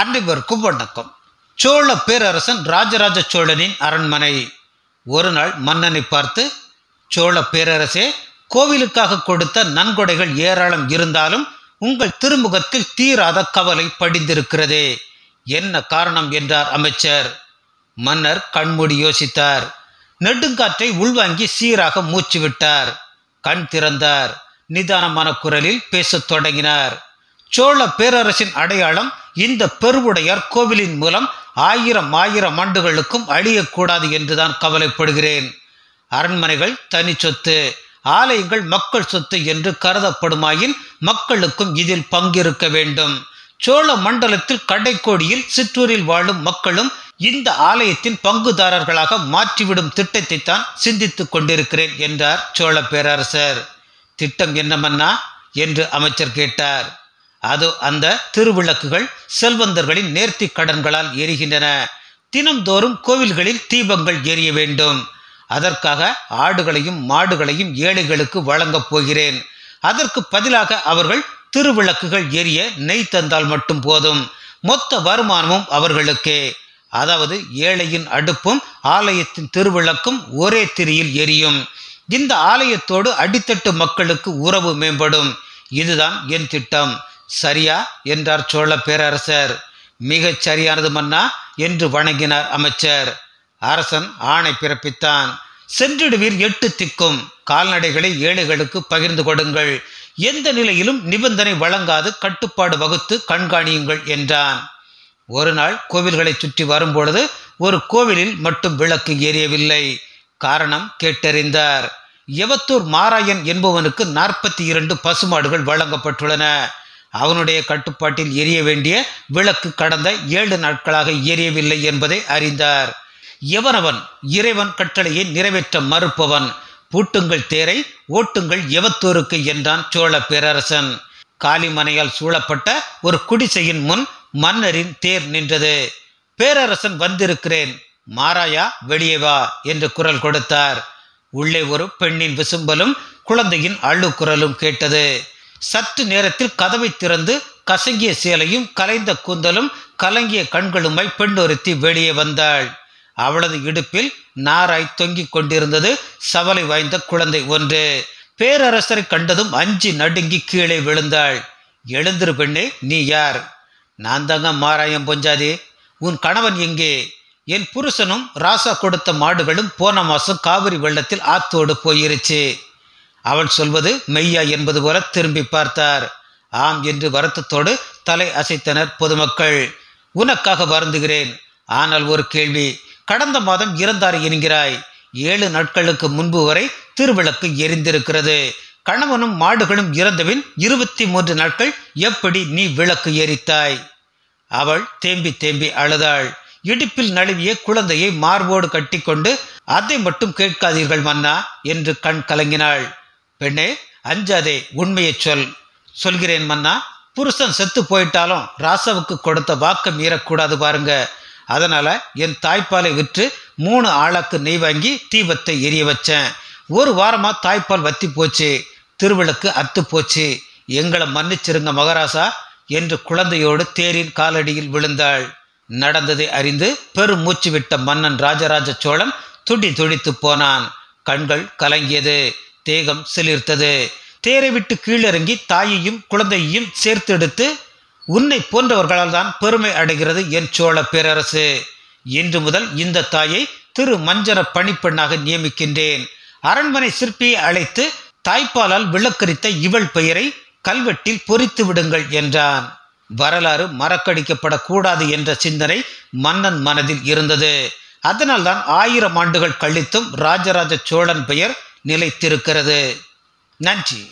அன்பிற்கும் வணக்கம் சோழ பேரரசன் ராஜராஜ சோழனின் அரண்மனை ஒரு நாள் மன்னனை பார்த்து சோழ பேரரசே கோவிலுக்காக கொடுத்த நன்கொடைகள் ஏராளம் இருந்தாலும் உங்கள் திருமுகத்தில் தீராத கவலை படிந்திருக்கிறதே என்ன காரணம் என்றார் அமைச்சர் மன்னர் கண்மூடி யோசித்தார் நெடுங்காற்றை உள்வாங்கி சீராக மூச்சு விட்டார் கண் திறந்தார் நிதானமான குரலில் பேசத் தொடங்கினார் சோழ பேரரசின் அடையாளம் இந்த பெருவுடையார் கோவிலின் மூலம் ஆயிரம் ஆயிரம் ஆண்டுகளுக்கும் அழியக்கூடாது என்றுதான் கவலைப்படுகிறேன் அரண்மனைகள் தனி சொத்து ஆலயங்கள் மக்கள் சொத்து என்று கருதப்படுமாயின் மக்களுக்கும் இதில் பங்கிருக்க வேண்டும் சோழ மண்டலத்தில் கடைக்கோடியில் சிற்றூரில் வாழும் மக்களும் இந்த ஆலயத்தின் பங்குதாரர்களாக மாற்றிவிடும் திட்டத்தை தான் சிந்தித்து கொண்டிருக்கிறேன் என்றார் சோழ பேரரசர் திட்டம் என்னமன்னா என்று அமைச்சர் கேட்டார் அது அந்த திருவிளக்குகள் செல்வந்தர்களின் நேர்த்தி கடன்களால் எரிகின்றன தினம்தோறும் கோவில்களில் தீபங்கள் எரிய வேண்டும் அதற்காக ஆடுகளையும் மாடுகளையும் ஏழைகளுக்கு வழங்கப் போகிறேன் அதற்கு பதிலாக அவர்கள் திருவிளக்குகள் எரிய நெய் தந்தால் மட்டும் போதும் மொத்த வருமானமும் அவர்களுக்கே அதாவது ஏழையின் அடுப்பும் ஆலயத்தின் திருவிளக்கும் ஒரே திரியில் எரியும் இந்த ஆலயத்தோடு அடித்தட்டு மக்களுக்கு உறவு மேம்படும் இதுதான் என் திட்டம் சரியா என்றார் சோழ பேரரசர் மிகச் சரியானது மன்னா என்று வணங்கினார் அமைச்சர் அரசன் ஆணை பிறப்பித்தான் சென்றிடுவீர் எட்டு திக்கும் கால்நடைகளை ஏழைகளுக்கு பகிர்ந்து கொடுங்கள் எந்த நிலையிலும் நிபந்தனை வழங்காது கட்டுப்பாடு வகுத்து கண்காணியுங்கள் என்றான் ஒரு நாள் கோவில்களை சுற்றி வரும்பொழுது ஒரு கோவிலில் மட்டும் விளக்கு ஏறியவில்லை காரணம் கேட்டறிந்தார் எவத்தூர் மாராயன் என்பவனுக்கு நாற்பத்தி இரண்டு பசுமாடுகள் வழங்கப்பட்டுள்ளன அவனுடைய கட்டுப்பாட்டில் எரிய வேண்டிய விளக்கு கடந்த ஏழு நாட்களாக எரியவில்லை என்பதை அறிந்தார் எவனவன் இறைவன் கட்டளையை நிறைவேற்ற மறுப்பவன் பூட்டுங்கள் தேரை ஓட்டுங்கள் எவத்தூருக்கு என்றான் சோழ பேரரசன் காளிமனையால் சூழப்பட்ட ஒரு குடிசையின் முன் மன்னரின் தேர் நின்றது பேரரசன் வந்திருக்கிறேன் மாறாயா வெளியே வா என்று குரல் கொடுத்தார் உள்ளே ஒரு பெண்ணின் விசும்பலும் குழந்தையின் அழுக்குரலும் கேட்டது சற்று நேரத்தில் கதவை திறந்து கசங்கிய சேலையும் கலைந்த கூந்தலும் கலங்கிய கண்களுமாய் பெண் ஒருத்தி வெளியே வந்தாள் அவளது இடுப்பில் நாராய் தொங்கிக் கொண்டிருந்தது சவலை வாய்ந்த குழந்தை ஒன்று பேரரசரை கண்டதும் அஞ்சு நடுங்கி கீழே விழுந்தாள் எழுந்திரு பெண்ணே நீ யார் நான் தாங்க மாராயம் பொஞ்சாதி உன் கணவன் எங்கே என் புருஷனும் ராசா கொடுத்த மாடுகளும் போன மாசம் காவிரி வெள்ளத்தில் ஆத்தோடு போயிருச்சு அவள் சொல்வது மெய்யா என்பது போல திரும்பி பார்த்தார் ஆம் என்று வருத்தத்தோடு தலை அசைத்தனர் பொதுமக்கள் உனக்காக வருந்துகிறேன் ஆனால் ஒரு கேள்வி கடந்த மாதம் இறந்தார் என்கிறாய் ஏழு நாட்களுக்கு முன்பு வரை திருவிளக்கு எரிந்திருக்கிறது கணவனும் மாடுகளும் இறந்தவின் இருபத்தி மூன்று நாட்கள் எப்படி நீ விளக்கு எரித்தாய் அவள் தேம்பி தேம்பி அழுதாள் இடுப்பில் நழுவிய குழந்தையை மார்போடு கட்டிக்கொண்டு அதை மட்டும் கேட்காதீர்கள் மன்னா என்று கண் கலங்கினாள் பெண்ணே அஞ்சாதே உண்மையை சொல் சொல்கிறேன் மன்னா புருஷன் செத்து போயிட்டாலும் ராசாவுக்கு கொடுத்த வாக்கு மீறக்கூடாது பாருங்க அதனால் என் தாய்ப்பாலை விற்று மூணு ஆளாக்கு நெய் வாங்கி தீபத்தை எரிய வச்சேன் ஒரு வாரமாக தாய்ப்பால் வத்தி போச்சு திருவிளக்கு அத்து போச்சு எங்களை மன்னிச்சிருங்க மகராசா என்று குழந்தையோடு தேரின் காலடியில் விழுந்தாள் நடந்ததை அறிந்து பெருமூச்சு விட்ட மன்னன் ராஜராஜ சோழன் துடி துடித்து போனான் கண்கள் கலங்கியது தேகம் சிலிர்த்தது தேரை விட்டு கீழிறங்கி தாயையும் குழந்தையையும் சேர்த்து எடுத்து உன்னை போன்றவர்களால் தான் பெருமை அடைகிறது என் சோழ பேரரசு இன்று முதல் இந்த தாயை திரு மஞ்சன பணிப்பெண்ணாக நியமிக்கின்றேன் அரண்மனை சிற்பியை அழைத்து தாய்ப்பாலால் விளக்கரித்த இவள் பெயரை கல்வெட்டில் பொறித்து விடுங்கள் என்றான் வரலாறு மறக்கடிக்கப்படக்கூடாது என்ற சிந்தனை மன்னன் மனதில் இருந்தது அதனால்தான் ஆயிரம் ஆண்டுகள் கழித்தும் ராஜராஜ சோழன் பெயர் நிலைத்திருக்கிறது நன்றி